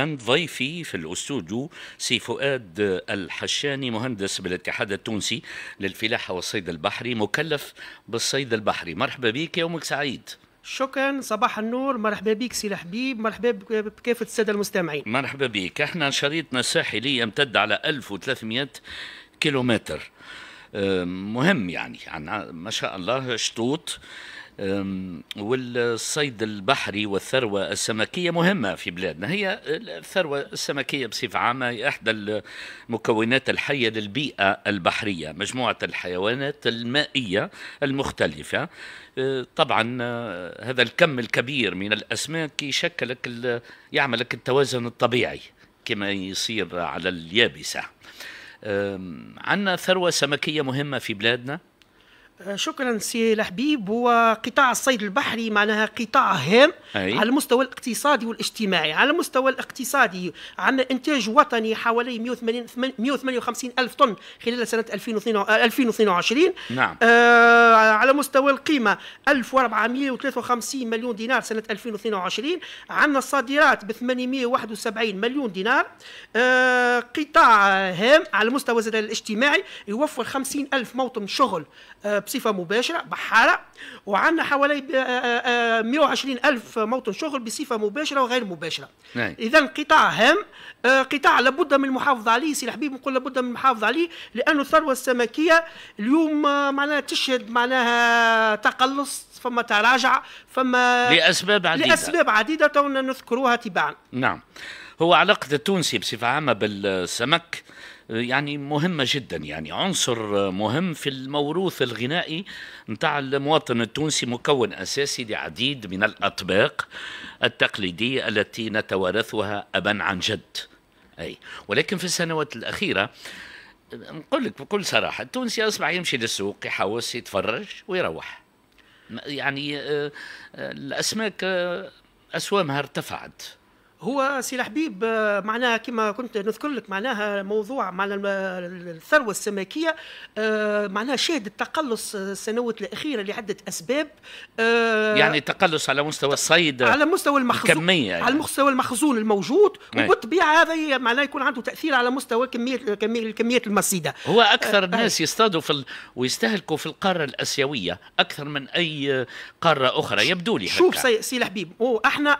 كان ضيفي في الاستوديو سي فؤاد الحشاني مهندس بالاتحاد التونسي للفلاحه والصيد البحري مكلف بالصيد البحري مرحبا بك يومك سعيد شكرا صباح النور مرحبا بك سي الحبيب مرحبا بكافة السادة المستمعين مرحبا بك احنا شريطنا الساحلي يمتد على 1300 كيلومتر مهم يعني, يعني ما شاء الله شطوط والصيد البحري والثروة السمكية مهمة في بلادنا هي الثروة السمكية بصفة عامة هي إحدى المكونات الحية للبيئة البحرية مجموعة الحيوانات المائية المختلفة أه، طبعا أه، هذا الكم الكبير من الأسماك يشكلك يعمل لك التوازن الطبيعي كما يصير على اليابسة عندنا ثروة سمكية مهمة في بلادنا آه، شكرا سي الحبيب هو قطاع الصيد البحري معناها قطاع هام أي. على المستوى الاقتصادي والاجتماعي على المستوى الاقتصادي عن انتاج وطني حوالي 180 158 الف طن خلال سنه 2022 نعم آه على مستوى القيمه 1453 مليون دينار سنه 2022 عندنا الصادرات ب 871 مليون دينار آه قطاع هام على المستوى الاجتماعي يوفر 50 الف موطن شغل آه بصفه مباشره بحاله وعندنا حوالي 120 آه، آه، آه، الف موطن شغل بصفه مباشره وغير مباشره نعم. اذا قطاع هام قطاع لابد من المحافظه عليه سي الحبيب نقول لابد من المحافظه عليه لانه الثروه السمكيه اليوم معناها تشهد معناها تقلص فما تراجع فما لاسباب عديده لاسباب عديده نذكروها تباعا نعم هو علاقه التونسي بصفه عامه بالسمك يعني مهمة جدا يعني عنصر مهم في الموروث الغنائي نتاع المواطن التونسي مكون أساسي لعديد من الأطباق التقليدية التي نتوارثها أبا عن جد أي ولكن في السنوات الأخيرة نقول لك بكل صراحة التونسي أصبح يمشي للسوق يحوس يتفرج ويروح يعني آه، آه، الأسماك آه، أسوامها ارتفعت هو سي الحبيب آه، معناها كما كنت نذكر لك معناها موضوع معناها الثروه السمكيه آه، معناها شهد التقلص آه، السنوات الاخيره لعده اسباب يعني تقلص على مستوى الصيد على مستوى المخزون الكميه يعني. على مستوى المخزون الموجود وبالطبيعه هذا معناها يكون عنده تاثير على مستوى كميه كميه الكميات المصيده هو اكثر الناس يصطادوا في ال... ويستهلكوا في القاره الاسيويه اكثر من اي قاره اخرى يبدو لي شوف سي الحبيب احنا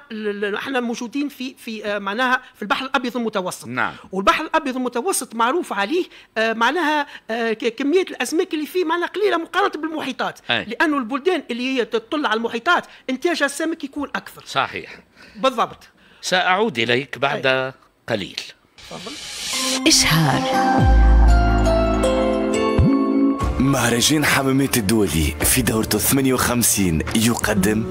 احنا موجودين في في آه، معناها في البحر الابيض المتوسط نعم. والبحر الابيض المتوسط معروف عليه آه، معناها آه، كميه الاسماك اللي فيه معناها قليله مقارنه بالمحيطات لانه البلدان اللي هي تطل على المحيطات انتاج السمك يكون اكثر صحيح بالضبط ساعود اليك بعد أي. قليل تفضل اشهار مهرجان حمامات الدولي في دورته 58 يقدم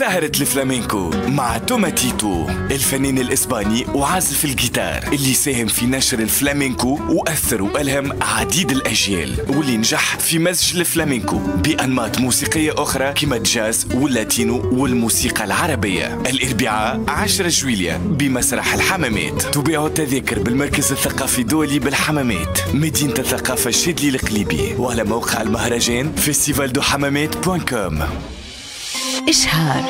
سهرة الفلامينكو مع توما تيتو الفنان الإسباني وعازف الجيتار اللي ساهم في نشر الفلامينكو وأثر وألهم عديد الأجيال واللي نجح في مزج الفلامينكو بأنماط موسيقية أخرى كما الجاز واللاتينو والموسيقى العربية الأربعاء 10 جويليا بمسرح الحمامات تبيع التذاكر بالمركز الثقافي الدولي بالحمامات مدينة الثقافة الشدلي القليبي وعلى موقع المهرجان فيستيفال دو حمامات بوان كوم إشهار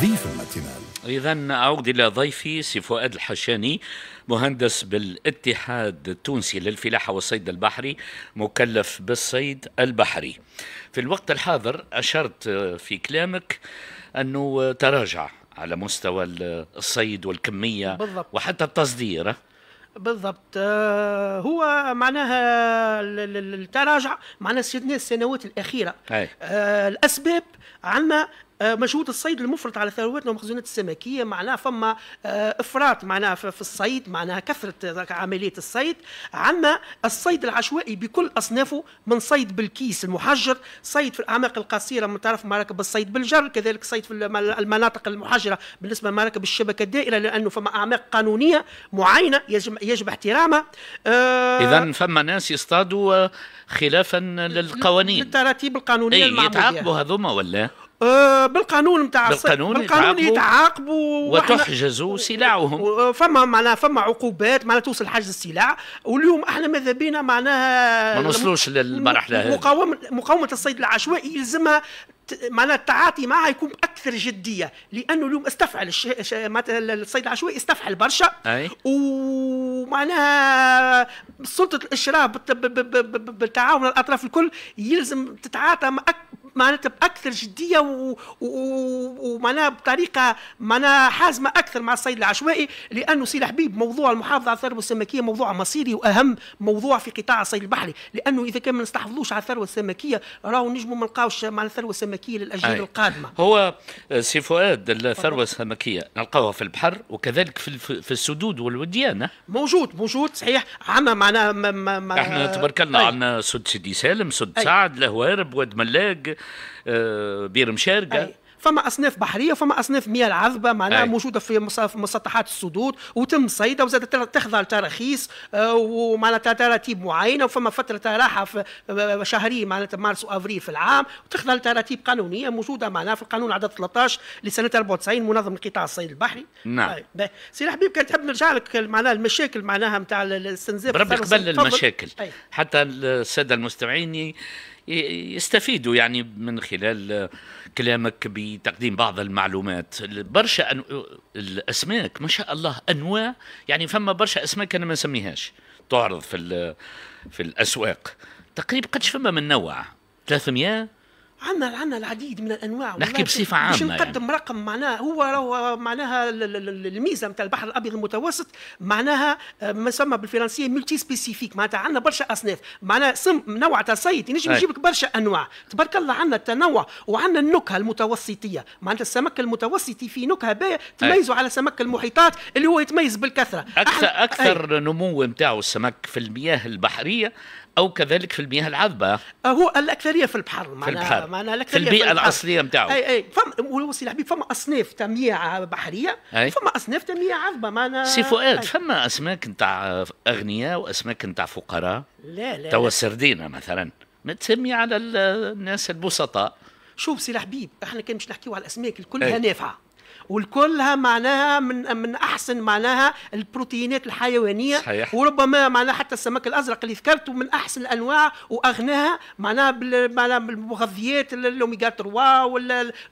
ضيف المتنال إذا أعود إلى ضيفي سي فؤاد الحشاني مهندس بالاتحاد التونسي للفلاحة والصيد البحري مكلف بالصيد البحري في الوقت الحاضر أشرت في كلامك أنه تراجع على مستوى الصيد والكمية بالضبط. وحتى التصدير بالضبط آه، هو معناها التراجع معناها السنوات الاخيره أي. آه، الاسباب عندنا آه، مجهود الصيد المفرط على ثرواتنا ومخزونات السمكيه معناها فما آه، افراط معناها في الصيد معناها كثره عمليه الصيد عما الصيد العشوائي بكل اصنافه من صيد بالكيس المحجر صيد في الاعماق القصيره من طرف مراكب الصيد بالجر كذلك صيد في المناطق المحجره بالنسبه لمراكب الشبكه الدائره لانه فما اعماق قانونيه معينه يجب يجب احترامها آه اذا فما ناس يصطادوا خلافا للقوانين للتراتيب القانونيه إيه، المعموديه يتعاقبوا هذوما ولا آه، بالقانون نتاع بالقانون, بالقانون يتعاقبوا وتحجز سلعهم آه، فما معناها فما عقوبات معناها توصل حجز السلع واليوم احنا ماذا بينا معناها ما نوصلوش للمرحله هذه مقاومه مقاومه الصيد العشوائي يلزمها معناها التعاطي معها يكون اكثر جديه لانه اليوم استفعل الش... ش... الصيد العشوائي استفعل برشا أي. ومعناها سلطه الاشراف بالتعاون الاطراف الكل يلزم تتعاطى معناتها باكثر جديه و... و... ومعناها بطريقه معناها حازمه اكثر مع الصيد العشوائي لانه سي الحبيب موضوع المحافظه على الثروه السمكيه موضوع مصيري واهم موضوع في قطاع الصيد البحري لانه اذا كان ما نستحفظوش على الثروه السمكيه راهو نجموا ما نلقاوش مع الثروه السمكيه للاجيال أي. القادمه هو سي فؤاد الثروه السمكيه نلقاوها في البحر وكذلك في في السدود والوديان موجود موجود صحيح عما معناها ما ما احنا تبارك الله عندنا سد سيدي سالم سد سعد لهوارب واد ملاق آه، بير مشارقه فما اصناف بحريه وفما اصناف مياه العذبه معناها أي. موجوده في مسطحات السدود وتم صيدها وزاد تخضع لتراخيص آه، ومعناتها تراتيب معينه وفما فتره راحه آه، شهريه معناتها مارس وافريل في العام وتخضع لتراتيب قانونيه موجوده معناها في القانون عدد 13 لسنه 94 منظم قطاع الصيد البحري نعم سي حبيب كان تحب نرجع لك معناها المشاكل معناها نتاع الاستنزاف ربي قبل المشاكل أي. حتى الساده المستمعين يستفيدوا يعني من خلال كلامك بتقديم بعض المعلومات برشا أن... الاسماك ما شاء الله انواع يعني فما برشا اسماك انا ما نسميهاش تعرض في ال... في الاسواق تقريبا قدش فما من نوع 300 عندنا عندنا العديد من الانواع نحكي بصفه عامه باش يعني. نقدم يعني. رقم معناها هو راهو معناها الميزه نتاع البحر الابيض المتوسط معناها آه، ما يسمى بالفرنسيه ملتي سبيسيفيك معناتها عندنا برشا اصناف معناها سم نوع تصيد ينجم يجيب لك برشا انواع تبارك الله عندنا التنوع وعندنا النكهه المتوسطيه معناتها السمك المتوسطي في نكهه باهيه تميزه على سمك المحيطات اللي هو يتميز بالكثره اكثر أحنا... اكثر أي. نمو نتاعو السمك في المياه البحريه او كذلك في المياه العذبه هو الاكثريه في البحر معناها في البحر معناها الاكثريه في البيئه في الاصليه نتاعو اي اي فما سي الحبيب فما اصناف تاع مياه بحريه أي. فما اصناف تاع مياه عذبه معناها سي فؤاد فما اسماك نتاع اغنياء واسماك نتاع فقراء لا لا توا السردينه مثلا ما تسمي على الناس البسطاء شوف سي الحبيب احنا كان مش نحكيو على الاسماك الكلها نافعه والكلها معناها من من احسن معناها البروتينات الحيوانيه صحيح. وربما معناها حتى السمك الازرق اللي ذكرته من احسن الانواع واغناها معناها بالمغذيات الاوميجا 3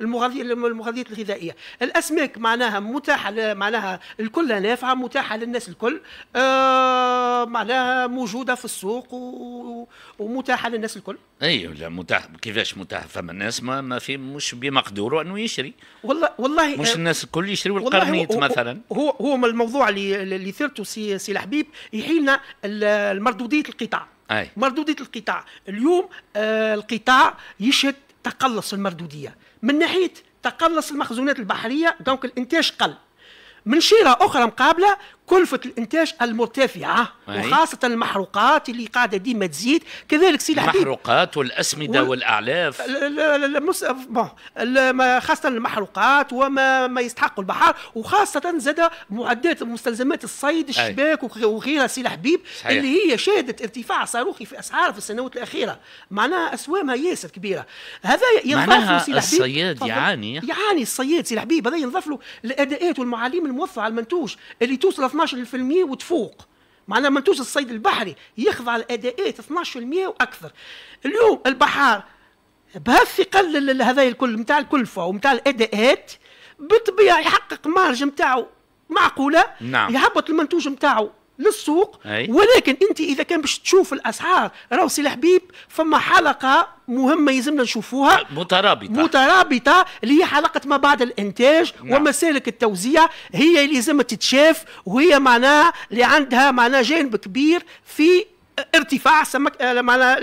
والمغذيات الغذائيه الاسماك معناها متاحه معناها الكل نافعه متاحه للناس الكل آه معناها موجوده في السوق و... ومتاحه للناس الكل اي لا متاح كيفاش متاح فما ناس ما, ما في مش بمقدوره انه يشري والله والله مش آه، الناس الكل يشريوا هو مثلا هو هو الموضوع اللي اللي ثرته سي سي الحبيب يحيلنا المردوديه القطاع أي. مردوديه القطاع اليوم آه القطاع يشهد تقلص المردوديه من ناحيه تقلص المخزونات البحريه دونك الانتاج قل من شيره اخرى مقابله كلفة الإنتاج المرتفعة وخاصة المحروقات اللي قاعدة ديما تزيد كذلك سي الحديد المحروقات والأسمدة وال... والأعلاف لا بون خاصة المحروقات وما ما يستحق البحار وخاصة زاد معدات مستلزمات الصيد الشباك أي. وغيرها سي الحبيب اللي هي شهدت ارتفاع صاروخي في أسعار في السنوات الأخيرة معناها أسوامها ياسر كبيرة هذا ينضاف له سي الحبيب الصياد يعاني يعاني الصياد سي الحبيب هذا ينضاف له الأداءات والمعاليم الموفرة على المنتوج اللي توصل 12% وتفوق معناها منتوج الصيد البحري يخضع لاداءات 12% واكثر اليوم البحار بهث يقلل هذا الكل نتاع الكلفه ونتاع الاداءات بالطبيعه يحقق مارج نتاعو معقوله نعم. يهبط المنتوج نتاعو للسوق أي. ولكن انت اذا كان باش تشوف الاسعار راهو سي الحبيب فما حلقه مهمه يلزمنا نشوفوها مترابطه مترابطه اللي هي حلقه ما بعد الانتاج نعم. ومسالك التوزيع هي اللي لازم تتشاف وهي معناها اللي عندها معناها جانب كبير في ارتفاع سمك آه، معناها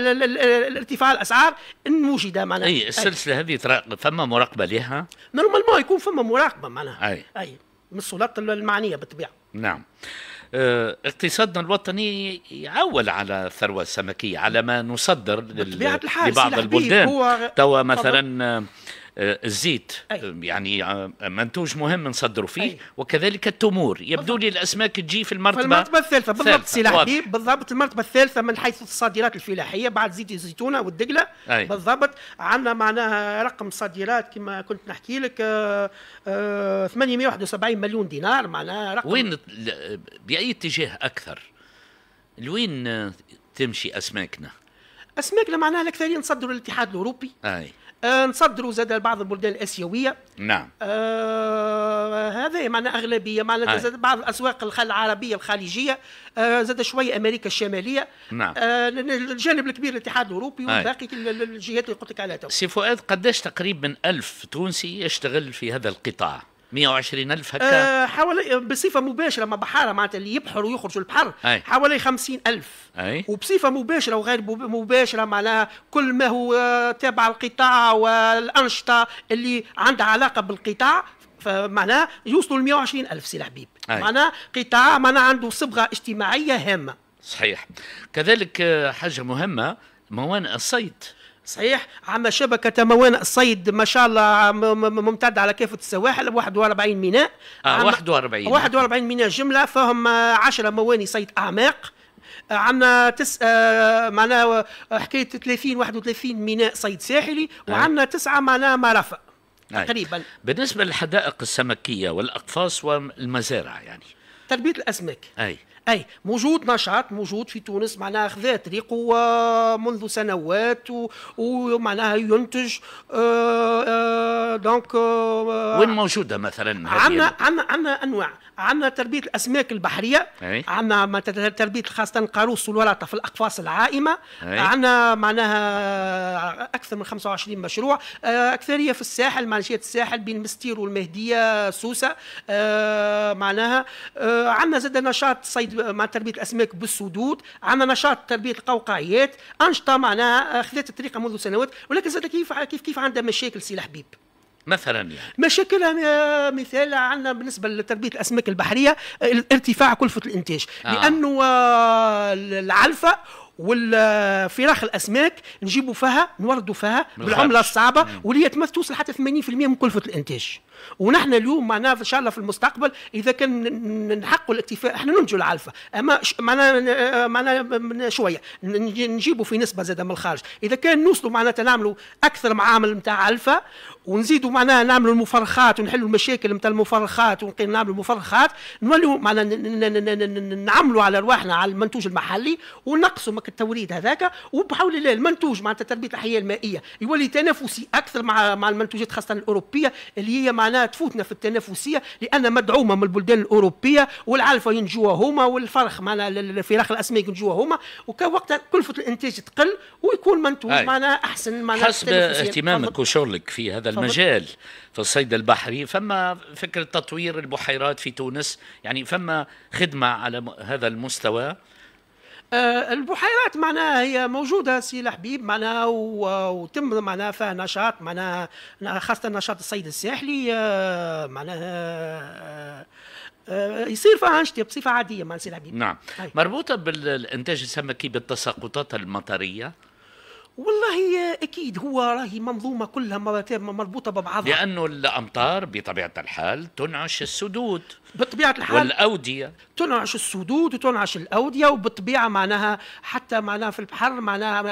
ارتفاع الاسعار الموجوده معناها اي السلسله هذه فما مراقبه لها نورمالمون يكون فما مراقبه معناها اي اي من السلطات المعنيه بالطبيعه نعم آه، اقتصادنا الوطني يعول على الثروة السمكية على ما نصدر لبعض البلدان توا مثلا آه، الزيت آه، يعني آه، منتوج مهم نصدروا فيه وكذلك التمور يبدو لي الاسماك تجي في المرتبه في المرتبه الثالثه بالضبط سي الحبيب بالضبط المرتبه الثالثه من حيث الصادرات الفلاحيه بعد زيت الزيتونه والدقله بالضبط عندنا معناها رقم صادرات كما كنت نحكي لك 871 مليون دينار معناها رقم وين باي اتجاه اكثر؟ لوين تمشي اسماكنا؟ اسماكنا معناها الاكثريه نصدروا للاتحاد الاوروبي أي. آه، نصدروا زاد بعض البلدان الاسيويه نعم آه هذا معنا اغلبيه معنا زاد بعض الاسواق العربيه الخليجيه آه زاد شويه امريكا الشماليه نعم آه الجانب الكبير الاتحاد الاوروبي وباقي الجهات اللي قلت لك عليها سي فؤاد قداش تقريبا ألف تونسي يشتغل في هذا القطاع 120 ألف هكا آه حوالي آه، بصفة مباشرة ما بحارة معناتها اللي يبحروا ويخرجوا البحر أي. حوالي 50 ألف أي. وبصفة مباشرة وغير مباشرة معناها كل ما هو تابع القطاع والأنشطة اللي عندها علاقة بالقطاع فمعناها يوصلوا ل 120 ألف سي الحبيب معناها قطاع معناها عنده صبغة اجتماعية هامة صحيح كذلك آه، حاجة مهمة موانئ الصيد صحيح عم شبكة موانئ الصيد ما شاء الله ممتد على كافة السواحل 41 ميناء اه 41 41 ميناء جملة فهم 10 موانئ صيد أعماق عندنا تس آه معناها حكايه 30 31 ميناء صيد ساحلي وعندنا تسعه معناها مرافق تقريبا بالنسبه للحدائق السمكيه والاقفاص والمزارع يعني تربيه الاسماك اي اي موجود نشاط موجود في تونس معناها خذا طريق منذ سنوات ومعناها ينتج آه، آه، دونك آه، وين موجوده مثلا عندنا عندنا عندنا انواع عندنا تربيه الاسماك البحريه عندنا تربيه خاصه قاروس والورطه في الاقفاص العائمه عندنا معناها اكثر من 25 مشروع اكثريه في الساحل مانشيه الساحل بين مستير والمهديه سوسه معناها عندنا زاد نشاط صيد تربيه مع تربيه الاسماك بالسدود عنا نشاط تربيه القوقعيات انشطه معناها آه، خذت الطريقه منذ سنوات ولكن زاد كيف كيف كيف عندها مشاكل سي الحبيب مثلا يعني مشاكلها آه، مثال عندنا بالنسبه لتربيه الاسماك البحريه آه، ارتفاع كلفه الانتاج آه. لانه العلفه والفراخ الاسماك نجيبوا فيها نوردوا فيها بالعمله الصعبه واللي هي توصل حتى 80% من كلفه الانتاج ونحن اليوم معناها ان شاء الله في المستقبل اذا كان نحقوا الاكتفاء احنا ننجوا العلفه اما معنا معنا آه، شويه نجيبوا في نسبه زاده من الخارج اذا كان نوصلوا معناتها نعملوا اكثر معامل نتاع علفه ونزيدوا معناها نعملوا المفرخات ونحلوا المشاكل نتاع المفرخات ونعملوا المفرخات نولوا معناها نعملوا على رواحنا على المنتوج المحلي ونقصوا التوريد هذاك وبحول الله المنتوج معناتها تربيه الحياه المائيه يولي تنافسي اكثر مع مع المنتوجات خاصه الاوروبيه اللي هي معناها تفوتنا في التنافسيه لان مدعومه من البلدان الاوروبيه والعلفه ينجوها هما والفرخ معناها الفراخ الاسماك ينجوها هما وكوقت كلفه الانتاج تقل ويكون منتوج معناها احسن معناها حسب اهتمامك وشغلك في هذا المجال في الصيد البحري فما فكره تطوير البحيرات في تونس يعني فما خدمه على هذا المستوى آه، البحيرات معناها هي موجوده سي الحبيب معناها وتم معناها فيها نشاط معناها خاصه نشاط الصيد الساحلي آه، معناها آه، يصير فيها أنشطة بصفه عاديه مع سي الحبيب نعم هاي. طيب. مربوطه بالانتاج السمكي بالتساقطات المطريه والله اكيد هو راهي منظومه كلها مربوطه ببعضها لانه الامطار بطبيعه الحال تنعش السدود بطبيعه الحال والاوديه تنعش السدود وتنعش الاوديه وبالطبيعه معناها حتى معناها في البحر معناها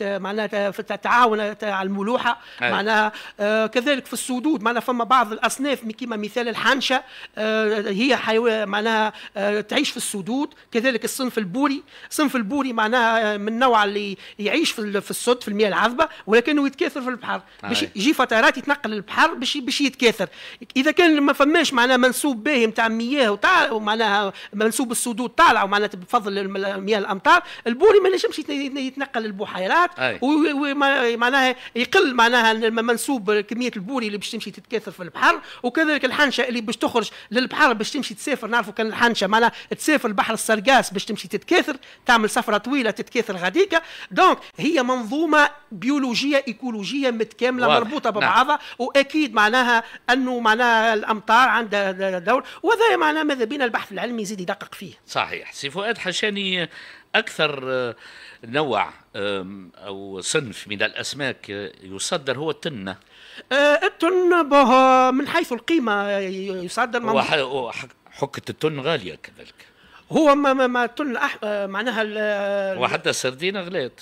معناها في التعاون على الملوحه أي. معناها آه، كذلك في السدود معناها فما بعض الاصناف كما مثال الحنشه آه، هي حيوان معناها آه، تعيش في السدود كذلك الصنف البوري صنف البوري معناها من النوع اللي يعيش في في السد في المياه العذبه ولكنه يتكاثر في البحر آه. باش يجي فترات يتنقل للبحر باش باش يتكاثر اذا كان ما فماش معناها منسوب باهي نتاع مياه وتاع ومعناها منسوب السدود طالع ومعناها بفضل مياه الامطار البوري ما نجمش يتنقل للبحيرات ومعناها يقل معناها منسوب كميه البوري اللي باش تمشي تتكاثر في البحر وكذلك الحنشه اللي باش تخرج للبحر باش تمشي تسافر نعرفوا كان الحنشه معناها تسافر البحر السرقاس باش تمشي تتكاثر تعمل سفره طويله تتكاثر غاديكا دونك هي منظومه بيولوجيه ايكولوجيه متكامله واضح. مربوطه نعم. ببعضها نعم. واكيد معناها انه معناها الامطار عندها دور وهذا معناه ماذا بينا البحث العلمي يزيد يدقق فيه صحيح سي فؤاد حشاني اكثر آه، نوع او صنف من الاسماك آه، يصدر هو التنه التن آه، من حيث القيمه يصدر حكة التن غالية كذلك هو ما ما, ما تن أح... معناها ال... وحتى السردين غلات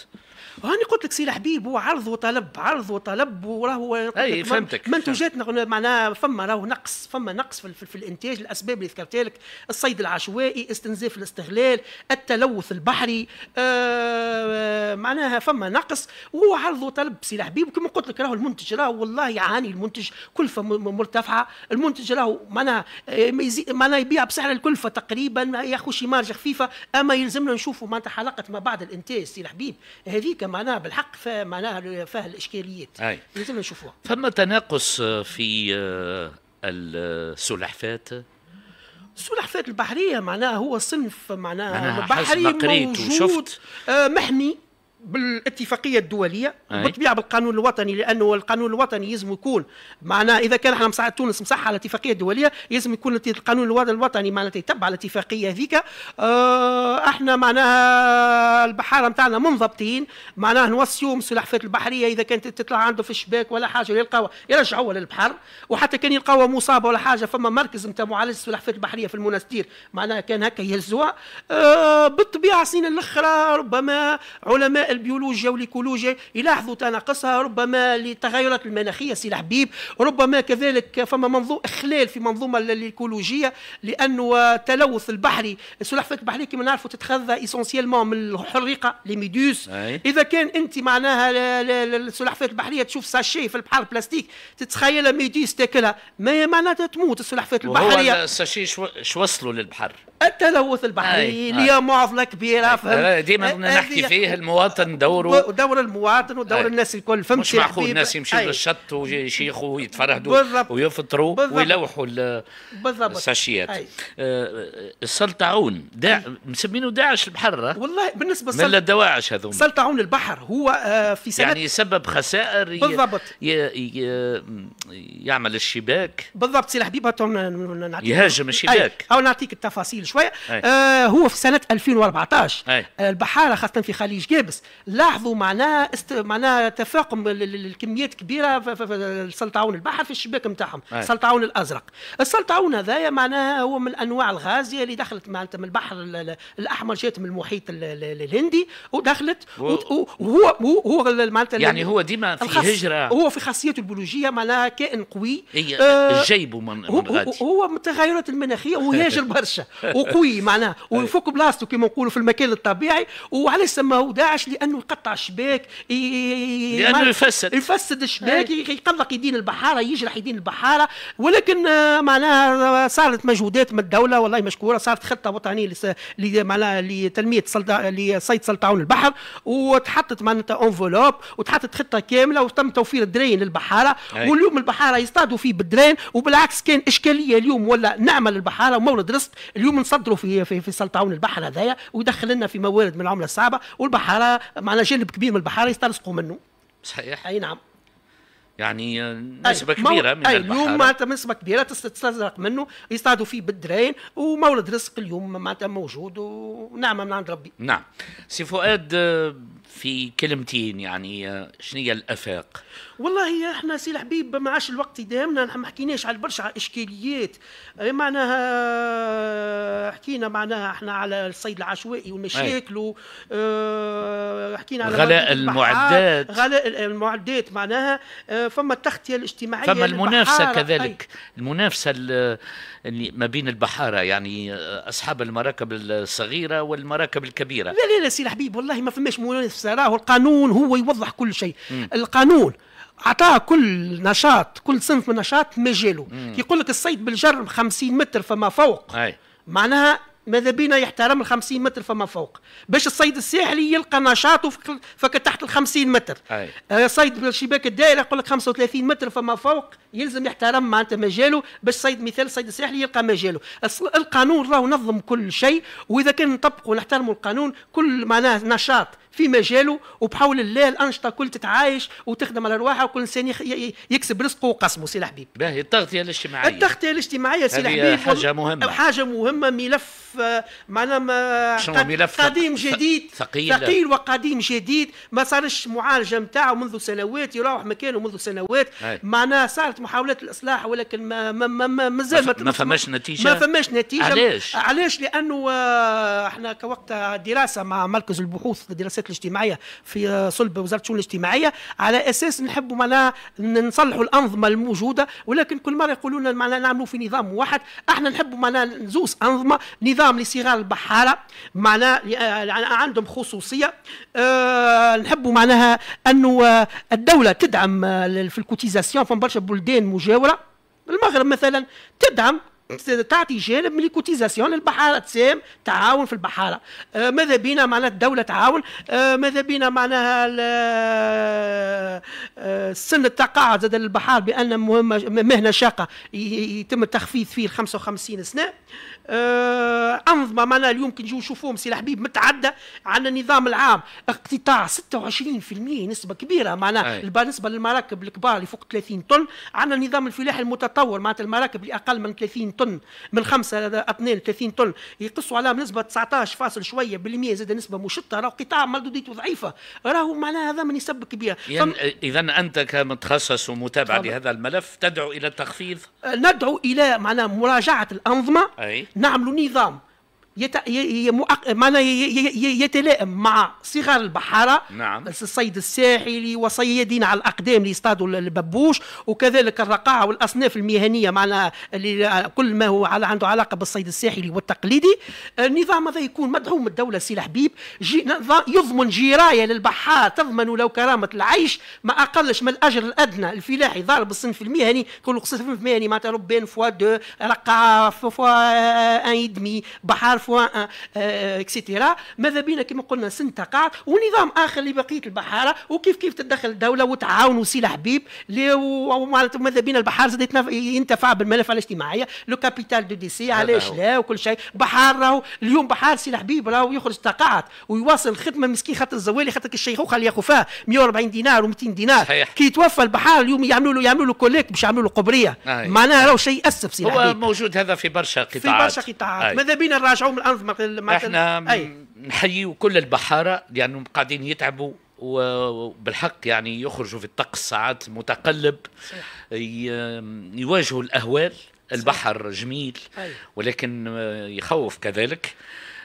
هاني قلت لك سي الحبيب هو عرض وطلب عرض وطلب وراهو اي فهمتك منتوجاتنا معناها فما راهو نقص فما نقص في, في, في الانتاج الاسباب اللي ذكرتها لك الصيد العشوائي استنزاف الاستغلال التلوث البحري آه،, آه معناها فما نقص وهو عرض وطلب سي الحبيب كما قلت لك راهو المنتج راهو والله يعاني المنتج كلفه مرتفعه المنتج راهو معناها آه، معناها يبيع بسعر الكلفه تقريبا ياخذ شي مارجه خفيفه اما يلزمنا نشوفوا معناتها حلقه ما بعد الانتاج سي الحبيب هذيك معناها بالحق فيها معناها فيها الاشكاليات لازم نشوفوها فما تناقص في آه، السلحفات السلحفات البحريه معناها هو صنف معناها, معناها بحري موجود وشفت. آه، محمي بالاتفاقيه الدوليه بالطبيعه بالقانون الوطني لانه القانون الوطني يلزم يكون معناه اذا كان احنا مساعد تونس مصح على الاتفاقيه الدوليه يلزم يكون القانون الوطني معناتها يتبع الاتفاقيه هذيك آه، احنا معناها البحاره نتاعنا منضبطين معناه نوصيوهم السلحفات البحريه اذا كانت تطلع عنده في الشباك ولا حاجه يلقاوها يرجعوها للبحر وحتى كان يلقاوها مصابه ولا حاجه فما مركز نتاع معالجه السلحفات البحريه في المونستير معناها كان هكا يهزوها آه، بالطبيعه سنين الاخرى ربما علماء البيولوجيا والايكولوجيا يلاحظوا تناقصها ربما لتغيرات المناخيه سي الحبيب ربما كذلك فما منظوم اخلال في منظومه الايكولوجيه لانه التلوث البحري السلحفاه البحريه كما نعرفوا تتخذ اسونسيلمون من الحريقه لي ميدوس اذا كان انت معناها السلحفاه البحريه تشوف ساشي في البحر بلاستيك تتخيلها ميدوس تاكلها ما معناتها تموت السلحفاه البحريه الساشي شو, شو وصلوا للبحر التلوث البحري اللي معضله كبيره ديما نحكي فيه المواطن المواطن دوره ودور المواطن ودور الناس الكل فهمت مش معقول الناس يمشيوا للشط ويشيخوا ويتفرهدوا ويفطروا ويلوحوا الساشيات السلطعون آه، دا مسمينه داعش البحر والله بالنسبه للسلطعون من الدواعش هذوما سلطعون البحر هو آه، في سنة يعني يسبب خسائر بالضبط يعمل الشباك بالضبط سي الحبيب يهاجم الشباك او نعطيك التفاصيل شويه آه هو في سنه 2014 البحاره خاصه في خليج جابس لاحظوا معناها است... معناها تفاقم الكميات كبيره في السلطعون البحر في الشباك نتاعهم السلطعون الازرق السلطعون هذايا معناها هو من الانواع الغازيه اللي دخلت معناتها من البحر الاحمر جات من المحيط الهندي ودخلت وهو هو هو معناتها يعني هو ديما في الخص... هجره هو في خاصيته البيولوجيه معناها كائن قوي آه جيبه من, هو, هو من التغيرات المناخيه وهاجر برشا وقوي معناها وفوق بلاصته كما نقولوا في المكان الطبيعي وعلاش سماه داعش لانه يقطع الشباك لانه يفسد يفسد الشباك يقلق إيه. يدين البحاره يجرح يدين البحاره ولكن آه، معناها آه، صارت مجهودات من الدوله والله مشكوره صارت خطه وطنيه معناها لتنميه آه، لصيد سلطعون البحر وتحطت معناتها انفلوب وتحطت خطه كامله وتم توفير الدرين للبحاره واليوم البحاره يصطادوا فيه بالدرين وبالعكس كان اشكاليه اليوم ولا نعمل البحاره ومورد رزق اليوم نصدروا في في, في سلطعون البحر هذايا ويدخل لنا في موارد من العمله الصعبه والبحاره معنا جانب كبير من البحار يسترزقوا منه صحيح اي نعم يعني نسبة أي كبيرة من أي البحارة اليوم معناتها نسبة كبيرة تستزرق منه يصطادوا فيه بالدراين ومولد رزق اليوم معناتها موجود ونعمة من عند ربي نعم سي فؤاد في كلمتين يعني شنو هي الآفاق؟ والله احنا سي الحبيب ما عاش الوقت يدامنا ما حكيناش على برشا اشكاليات معناها حكينا معناها احنا على الصيد العشوائي ومشاكله اه حكينا على غلاء المعدات غلاء المعدات معناها آه، فما التغطيه الاجتماعيه فما المنافسه كذلك أي. المنافسه اللي ما بين البحاره يعني آه، اصحاب المراكب الصغيره والمراكب الكبيره لا لا لا سي الحبيب والله ما فماش منافسه راهو القانون هو يوضح كل شيء م. القانون عطاه كل نشاط كل صنف من نشاط مجاله يقول لك الصيد بالجر 50 متر فما فوق أي. معناها ماذا بينا يحترم ال 50 متر فما فوق باش الصيد الساحلي يلقى نشاطه فك تحت ال 50 متر أي. آه، صيد بالشباك الدائره يقول لك 35 متر فما فوق يلزم يحترم معناتها مجاله باش صيد مثال الصيد الساحلي يلقى مجاله القانون راهو نظم كل شيء واذا كان نطبق ونحترموا القانون كل معناه نشاط في مجاله وبحول الله الانشطه كل تتعايش وتخدم على رواحها وكل انسان يكسب رزقه وقسمه سي الحبيب. باهي التغطيه الاجتماعيه. التغطيه الاجتماعيه سي الحبيب حاجه مهمه. حاجه مهمه ملف معناها ملف قديم جديد ثقيل ثقيل وقديم جديد ما صارش معالجه نتاعه منذ سنوات يروح مكانه منذ سنوات معناها صارت محاولات الاصلاح ولكن ما ما ما مازال ما, ما, ما فماش نتيجه ما فماش نتيجه علاش؟ علاش لانه آه، احنا كوقت آه، دراسه مع مركز البحوث دراسة السياسات الاجتماعيه في صلب وزاره الشؤون الاجتماعيه على اساس نحبوا معناها نصلحوا الانظمه الموجوده ولكن كل مره يقولوا لنا معناها نعملوا في نظام واحد احنا نحبوا معناها نزوس انظمه نظام لصغار البحاره معناها يعني عندهم خصوصيه آه، نحبوا معناها انه الدوله تدعم في الكوتيزاسيون فما برشا بلدان مجاوره المغرب مثلا تدعم تعطي جانب من الكوتيزاسيون للبحاره تسام تعاون في البحاره آه، ماذا بينا معناها الدوله تعاون آه، ماذا بينا معناها آه، سن التقاعد زاد البحار بان مهمه مهنه شاقه يتم التخفيض فيه 55 سنه آه، انظمه معناها اليوم كي نجيو نشوفوهم سي الحبيب متعدى على النظام العام اقتطاع 26% نسبه كبيره معناها بالنسبه للمراكب الكبار اللي فوق 30 طن عندنا نظام الفلاح المتطور معناتها المراكب اللي اقل من 30 طن من 5 اطنان 30 طن يقصوا على نسبه 19 فاصل شويه بالمية زاد نسبه مشطه راهو قطاع مردوديته ضعيفه راهو معناها هذا من يسبب كبيره يعني اذا انت كمتخصص ومتابع لهذا الملف تدعو الى التخفيض ندعو الى معناها مراجعه الانظمه أي. نعملوا نظام يت... ي... ي... يتلائم مع صغار البحارة نعم. الصيد الساحلي وصيادين على الأقدام ليصطادوا الببوش وكذلك الرقاعة والأصناف المهنية معنا اللي كل ما هو على عنده علاقة بالصيد الساحلي والتقليدي النظام هذا يكون مدعوم من الدولة سي الحبيب جي... يضمن جراية للبحار تضمن له كرامة العيش ما أقلش من الأجر الأدنى الفلاحي ضارب الصنف المهني كل الصنف المهني معناتها ربان فوا دو رقاعة فوا ان بحار افوان اكسيتيرا آه، آه، ماذا بينا كما قلنا سن تقاعد ونظام اخر لبقيه البحاره وكيف كيف تدخل الدوله وتعاونوا سي الحبيب ومعناتها ماذا بينا البحار زاد ينتفع بالملف الاجتماعيه لو كابيتال دو دي سي علاش لا وكل شيء بحار راهو اليوم بحار سي الحبيب راهو يخرج تقاعد ويواصل الخدمه مسكين خاطر الزوالي خاطر الشيخوخه اللي ياخذ فيها 140 دينار و200 دينار صحيح. كي يتوفى البحار اليوم يعملوا له يعملوا له كوليك باش يعملوا له قبريه معناها راهو شيء اسف سي الحبيب هو موجود هذا في برشا قطاعات في برشا قطاعات ماذا بينا نراجعوا لهم الانظمه احنا أي. نحيي كل البحاره لانهم يعني قاعدين يتعبوا وبالحق يعني يخرجوا في الطقس ساعات متقلب يواجهوا الاهوال البحر جميل ولكن آه، يخوف كذلك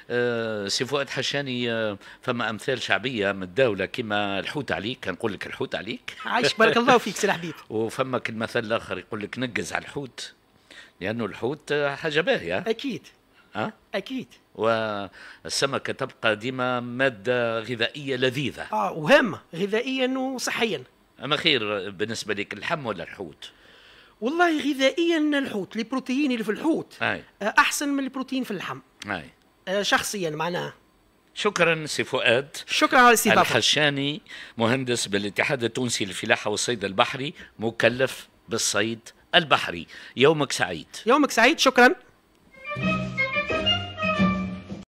آه، سي فؤاد حشاني آه، فما امثال شعبيه من الدوله كما الحوت عليك كنقول لك الحوت عليك عايش بارك الله فيك سي الحبيب وفما كلمه اخر يقول لك نقز على الحوت لانه الحوت حاجه باهيه اكيد أه؟ اكيد والسمكه تبقى ديما ماده غذائيه لذيذه اه وهامه غذائيا وصحيا اما خير بالنسبه لك اللحم ولا الحوت والله غذائيا الحوت البروتيين اللي في الحوت أي. آه، احسن من البروتين في اللحم أي. آه، شخصيا معناها شكرا سي فؤاد شكرا على سي الحشاني مهندس بالاتحاد التونسي للفلاحه والصيد البحري مكلف بالصيد البحري يومك سعيد يومك سعيد شكرا